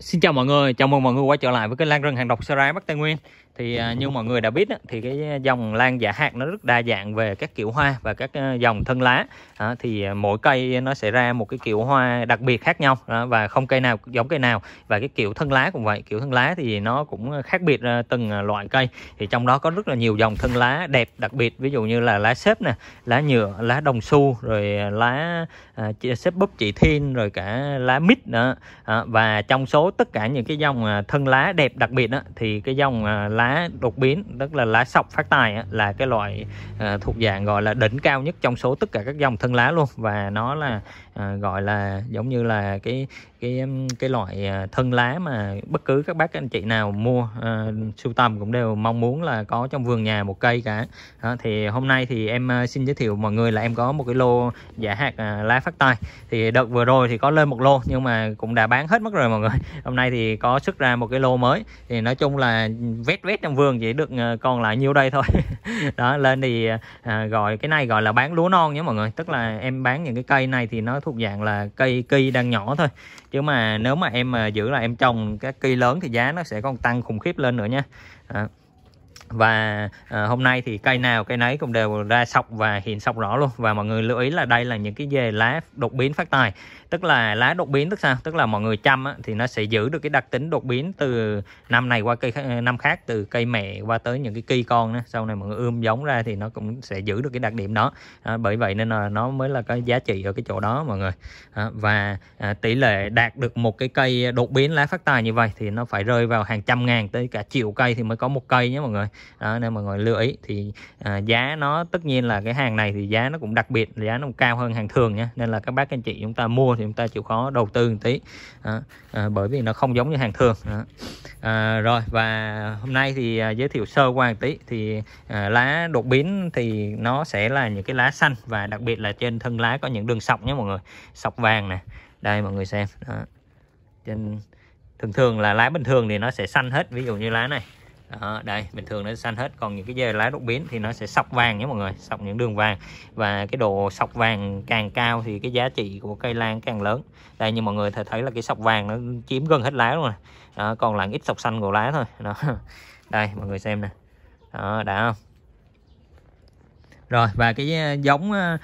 Xin chào mọi người, chào mừng mọi người quay trở lại với kênh Lan Rừng Hàng Độc Serai Bắc Tây Nguyên Thì à, như mọi người đã biết thì cái dòng lan giả dạ hạt nó rất đa dạng về các kiểu hoa và các à, dòng thân lá Thì à, mỗi cây nó sẽ ra một cái kiểu hoa đặc biệt khác nhau và không cây nào giống cây nào Và cái kiểu thân lá cũng vậy, kiểu thân lá thì nó cũng khác biệt từng loại cây Thì trong đó có rất là nhiều dòng thân lá đẹp đặc biệt Ví dụ như là lá xếp nè, lá nhựa, lá đồng xu, rồi lá xếp búp chỉ thiên, rồi cả lá mít nữa Và trong số tất cả những cái dòng à, thân lá đẹp đặc biệt đó, thì cái dòng à, lá đột biến tức là lá sọc phát tài đó, là cái loại à, thuộc dạng gọi là đỉnh cao nhất trong số tất cả các dòng thân lá luôn và nó là gọi là giống như là cái cái um, cái loại à, thân lá mà bất cứ các bác anh chị nào mua à, sưu tầm cũng đều mong muốn là có trong vườn nhà một cây cả đó, thì hôm nay thì em à, xin giới thiệu mọi người là em có một cái lô giả hạt à, lá phát tai thì đợt vừa rồi thì có lên một lô nhưng mà cũng đã bán hết mất rồi mọi người hôm nay thì có xuất ra một cái lô mới thì nói chung là vét vét trong vườn chỉ được à, còn lại nhiêu đây thôi đó lên thì à, gọi cái này gọi là bán lúa non nhé mọi người tức là em bán những cái cây này thì nó thuộc dạng là cây kỳ đang nhỏ thôi chứ mà nếu mà em mà giữ là em trồng các cây lớn thì giá nó sẽ còn tăng khủng khiếp lên nữa nha đó và à, hôm nay thì cây nào cây nấy cũng đều ra sọc và hiện sọc rõ luôn và mọi người lưu ý là đây là những cái dề lá đột biến phát tài tức là lá đột biến tức sao tức là mọi người chăm á, thì nó sẽ giữ được cái đặc tính đột biến từ năm này qua cây năm khác từ cây mẹ qua tới những cái cây con đó. sau này mọi người ươm giống ra thì nó cũng sẽ giữ được cái đặc điểm đó à, bởi vậy nên là nó mới là cái giá trị ở cái chỗ đó mọi người à, và à, tỷ lệ đạt được một cái cây đột biến lá phát tài như vậy thì nó phải rơi vào hàng trăm ngàn tới cả triệu cây thì mới có một cây nhé mọi người đó, nên mọi người lưu ý thì à, giá nó tất nhiên là cái hàng này thì giá nó cũng đặc biệt giá nó cũng cao hơn hàng thường nha nên là các bác anh chị chúng ta mua thì chúng ta chịu khó đầu tư một tí đó, à, bởi vì nó không giống như hàng thường đó. À, rồi và hôm nay thì à, giới thiệu sơ qua một tí thì à, lá đột biến thì nó sẽ là những cái lá xanh và đặc biệt là trên thân lá có những đường sọc nhé mọi người sọc vàng nè đây mọi người xem đó. trên thường thường là lá bình thường thì nó sẽ xanh hết ví dụ như lá này đó, đây bình thường nó xanh hết còn những cái dây lá đột biến thì nó sẽ sọc vàng nhé mọi người sọc những đường vàng và cái độ sọc vàng càng cao thì cái giá trị của cây lan càng lớn đây như mọi người thấy thấy là cái sọc vàng nó chiếm gần hết lá rồi còn lại ít sọc xanh của lá thôi đó. đây mọi người xem nè đó đã không rồi và cái ờ, giống à,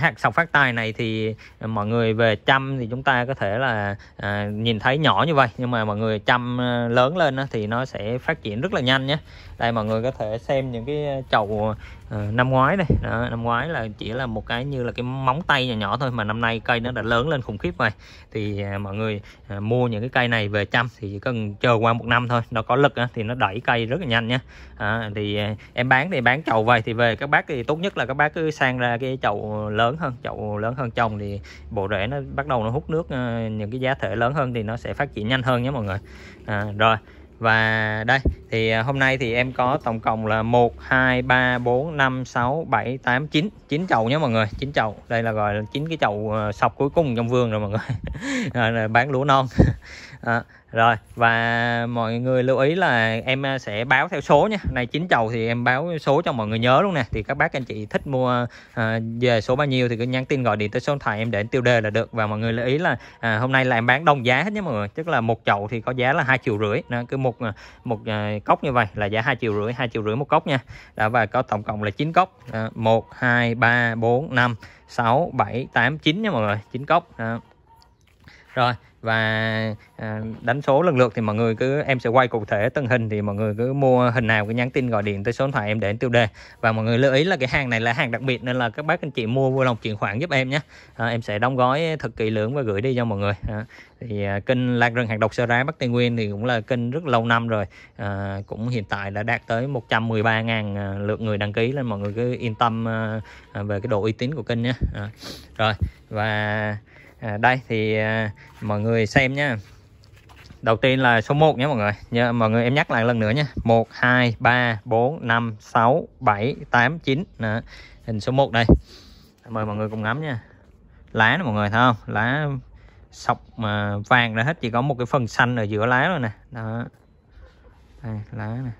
hạt sọc phát tài này thì mọi người về chăm thì chúng ta có thể là ờ, nhìn thấy nhỏ như vậy nhưng mà mọi người chăm ờ, lớn lên thì nó sẽ phát triển rất là nhanh nhé đây mọi người có thể xem những cái chậu Ờ, năm ngoái này đó, năm ngoái là chỉ là một cái như là cái móng tay nhỏ nhỏ thôi mà năm nay cây nó đã lớn lên khủng khiếp rồi thì à, mọi người à, mua những cái cây này về chăm thì chỉ cần chờ qua một năm thôi nó có lực á, thì nó đẩy cây rất là nhanh nhé à, thì à, em bán thì bán chậu vậy thì về các bác thì tốt nhất là các bác cứ sang ra cái chậu lớn hơn chậu lớn hơn trồng thì bộ rễ nó bắt đầu nó hút nước à, những cái giá thể lớn hơn thì nó sẽ phát triển nhanh hơn nhé mọi người à, rồi và đây thì à, hôm nay thì em có tổng cộng là 1 2 3 4 5 6 7 8 9 9 chậu nhé mọi người 9 chậu đây là gọi là 9 cái chậu ờ, sọc cuối cùng trong vườn rồi mọi người bán lúa non rồi và mọi người lưu ý là em à, sẽ báo theo số nha này chín chầu thì em báo số cho mọi người nhớ luôn nè thì các bác anh chị thích mua à, về số bao nhiêu thì cứ nhắn tin gọi điện tới số điện thoại em để tiêu đề là được và mọi người lưu ý là à, hôm nay là em bán đồng giá hết nhé mọi người tức là một chậu thì có giá là hai triệu rưỡi nó cứ một à, một à, cốc như vậy là giá hai triệu rưỡi hai triệu rưỡi một cốc nha đã và có tổng cộng là 9 cốc một hai ba bốn năm sáu bảy tám chín nha mọi người chín cốc đó. rồi và à, đánh số lần lượt thì mọi người cứ em sẽ quay cụ thể từng hình thì mọi người cứ mua hình nào cứ nhắn tin gọi điện tới số điện thoại em để tiêu đề và mọi người lưu ý là cái hàng này là hàng đặc biệt nên là các bác anh chị mua vui lòng chuyển khoản giúp em nhé à, em sẽ đóng gói thật kỹ lưỡng và gửi đi cho mọi người à, thì à, kênh lan rừng hạt độc sơ rái bắc tây nguyên thì cũng là kênh rất lâu năm rồi à, cũng hiện tại đã đạt tới 113.000 à, lượt người đăng ký nên mọi người cứ yên tâm à, à, về cái độ uy tín của kênh nhé à, rồi và à, đây thì à, mọi người xem nha đầu tiên là số 1 nhé mọi người nhớ dạ, mọi người em nhắc lại lần nữa nhé 1 2 3 4 5 6 7 8 9 Đó. hình số 1 đây mời mọi người cùng ngắm nha lá nè mọi người thấy không lá sọc mà vàng đã hết chỉ có một cái phần xanh ở giữa lá rồi nè Đó. Đây, lá nè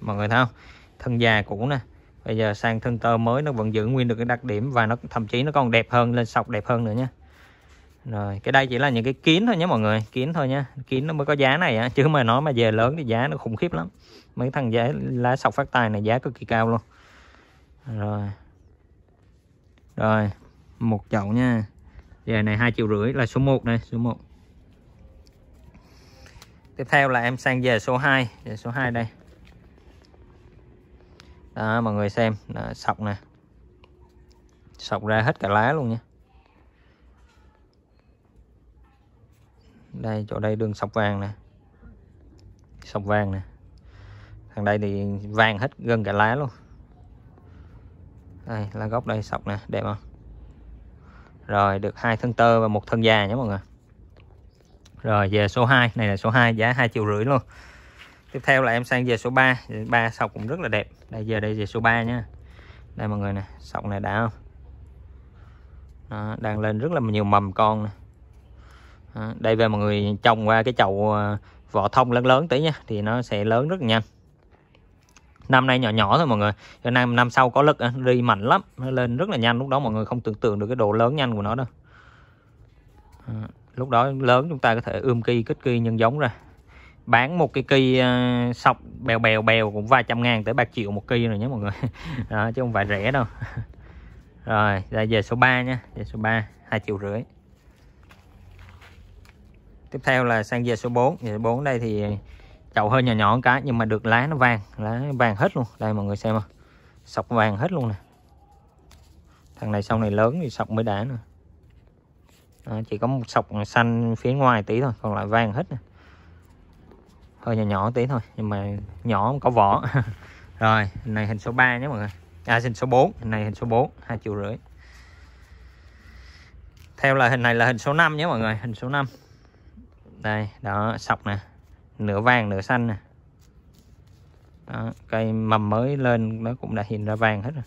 mọi người thấy không thân già cũ nè bây giờ sang thân tơ mới nó vẫn giữ nguyên được cái đặc điểm và nó thậm chí nó còn đẹp hơn lên sọc đẹp hơn nữa nha rồi cái đây chỉ là những cái kín thôi nhé mọi người kín thôi nhé kín nó mới có giá này á chứ mà nói mà về lớn thì giá nó khủng khiếp lắm mấy thằng giá lá sọc phát tài này giá cực kỳ cao luôn rồi rồi một chậu nha về này hai triệu rưỡi là số 1 này số 1 tiếp theo là em sang về số 2 về số 2 đây đó mọi người xem đó, sọc nè sọc ra hết cả lá luôn nha đây chỗ đây đường sọc vàng nè sọc vàng nè thằng đây thì vàng hết gần cả lá luôn đây là gốc đây sọc nè đẹp không rồi được hai thân tơ và một thân già nhé mọi người rồi về số 2 này là số 2 giá hai triệu rưỡi luôn tiếp theo là em sang về số 3 ba sọc cũng rất là đẹp đây giờ đây về số 3 nha đây mọi người nè sọc này đã không Đó, đang lên rất là nhiều mầm con này đây về mọi người trồng qua cái chậu ờ, vỏ thông lớn lớn tí nha thì nó sẽ lớn rất nhanh năm nay nhỏ nhỏ thôi mọi người cho năm năm sau có lực đi ờ, mạnh lắm nó lên rất là nhanh lúc đó mọi người không tưởng tượng được cái độ lớn nhanh của nó đâu lúc đó lớn chúng ta có thể ươm cây kích cây nhân giống ra bán một cái cây ờ, sọc bèo bèo bèo cũng vài trăm ngàn tới ba triệu một cây rồi nhé mọi người đó, chứ không phải rẻ đâu rồi giờ về số 3 nha về số 3 hai triệu rưỡi tiếp theo là sang dìa số 4 dìa số 4 đây thì chậu hơi nhỏ nhỏ cái nhưng mà được lá nó vàng lá vàng hết luôn đây mọi người xem không sọc vàng hết luôn nè thằng này sau này lớn thì sọc mới đã nè à, chỉ có một sọc xanh phía ngoài tí thôi còn lại vàng hết nè hơi nhỏ nhỏ tí thôi nhưng mà nhỏ có vỏ rồi này hình số 3 nhé mọi người à hình số 4 hình này hình số 4 hai triệu rưỡi theo là hình này là hình số 5 nhé mọi người hình số 5 đây đó sọc nè nửa vàng nửa xanh nè đó, cây mầm mới lên nó cũng đã hiện ra vàng hết rồi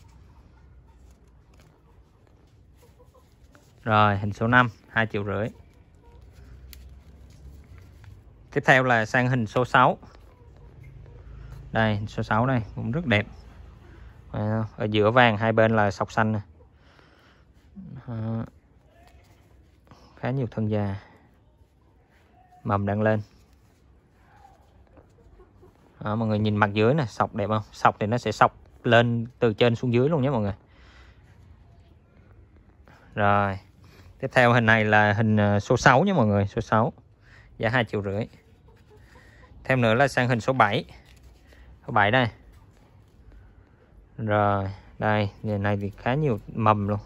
rồi hình số 5 2 triệu rưỡi tiếp theo là sang hình số 6 đây hình số 6 đây cũng rất đẹp ờ, ở giữa vàng hai bên là sọc xanh này. khá nhiều thân già mầm đang lên đó, mọi người nhìn mặt dưới này sọc đẹp không sọc thì nó sẽ sọc lên từ trên xuống dưới luôn nhé mọi người rồi tiếp theo hình này là hình ờ, số 6 nhé mọi người số 6 giá 2 triệu rưỡi thêm nữa là sang hình số 7 số 7 đây rồi đây giờ này thì khá nhiều mầm luôn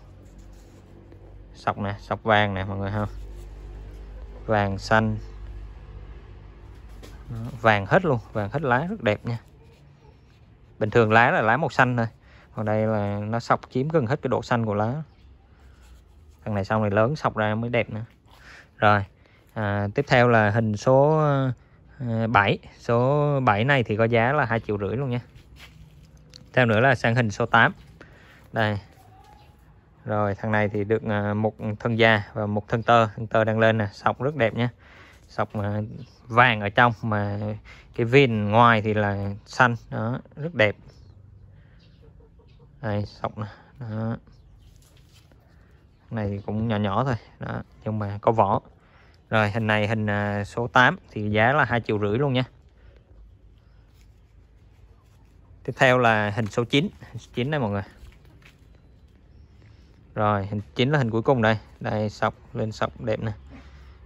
sọc nè sọc vàng nè mọi người không? vàng xanh vàng hết luôn vàng hết lá rất đẹp nha bình thường lá là lá màu xanh thôi còn đây là nó sọc chiếm gần hết cái độ xanh của lá thằng này xong này lớn sọc ra mới đẹp nữa rồi à, tiếp theo là hình số 7 à, số 7 này thì có giá là hai triệu rưỡi luôn nha theo nữa là sang hình số 8 đây rồi thằng này thì được à, một thân da và một thân tơ thân tơ đang lên nè sọc rất đẹp nha sọc vàng ở trong mà cái viên ngoài thì là xanh đó rất đẹp đây sọc này đó này cũng nhỏ nhỏ thôi đó nhưng mà có vỏ rồi hình này hình à, số 8 thì giá là hai triệu rưỡi luôn nha tiếp theo là hình số 9 hình số 9 đây mọi người rồi hình 9 là hình cuối cùng đây đây sọc lên sọc đẹp nè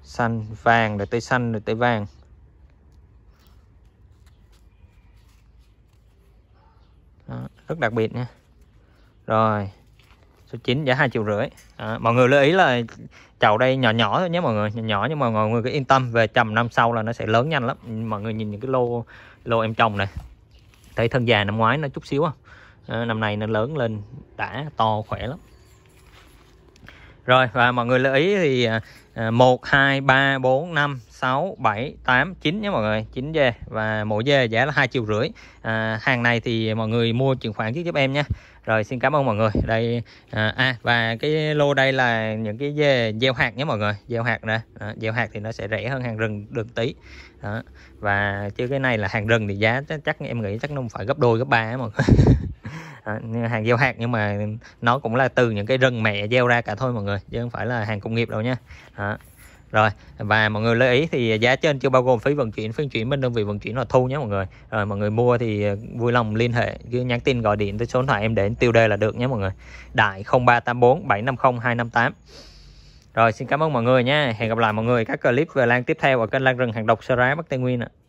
xanh vàng rồi tới xanh rồi tới vàng Đó, rất đặc biệt nha rồi số 9 giá hai triệu rưỡi à, mọi người lưu ý là chậu đây nhỏ nhỏ thôi nhé mọi người nhỏ nhỏ nhưng mà mọi người cứ yên tâm về trầm năm sau là nó sẽ lớn nhanh lắm mọi người nhìn những cái lô lô em trồng này thấy thân già năm ngoái nó chút xíu à, năm nay nó lớn lên đã to khỏe lắm rồi và mọi người lưu ý thì à, 1 2 3 4 5 6 7 8 9 nhé mọi người 9 dê và mỗi dê giá là 2 triệu rưỡi à, hàng này thì mọi người mua chuyển khoản giúp em nhé rồi xin cảm ơn mọi người đây à, à và cái lô đây là những cái dê gieo hạt nhé mọi người gieo hạt nè à, gieo hạt thì nó sẽ rẻ hơn hàng rừng được tí đó. và chứ cái này là hàng rừng thì giá chắc, chắc em nghĩ chắc nó phải gấp đôi gấp ba mọi người À, hàng gieo hạt nhưng mà nó cũng là từ những cái rừng mẹ gieo ra cả thôi mọi người chứ không phải là hàng công nghiệp đâu nha đó. Rồi và mọi người lưu ý thì giá trên chưa bao gồm phí vận chuyển, phí vận chuyển bên đơn vị vận chuyển là thu nhé mọi người. Rồi mọi người mua thì à, vui lòng liên hệ cứ nhắn tin gọi điện tới số điện thoại em để tiêu đề là được nhé mọi người. Đại 0384 750 258. Rồi xin cảm ơn mọi người nha. Hẹn gặp lại mọi người các clip về lan tiếp theo ở kênh Lan rừng hàng độc Sơ rái Bắc Tây Nguyên ạ. À.